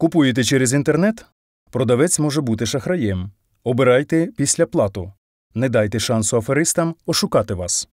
Купуєте через інтернет? Продавець може бути шахраєм. Обирайте після плату. Не дайте шансу аферистам ошукати вас.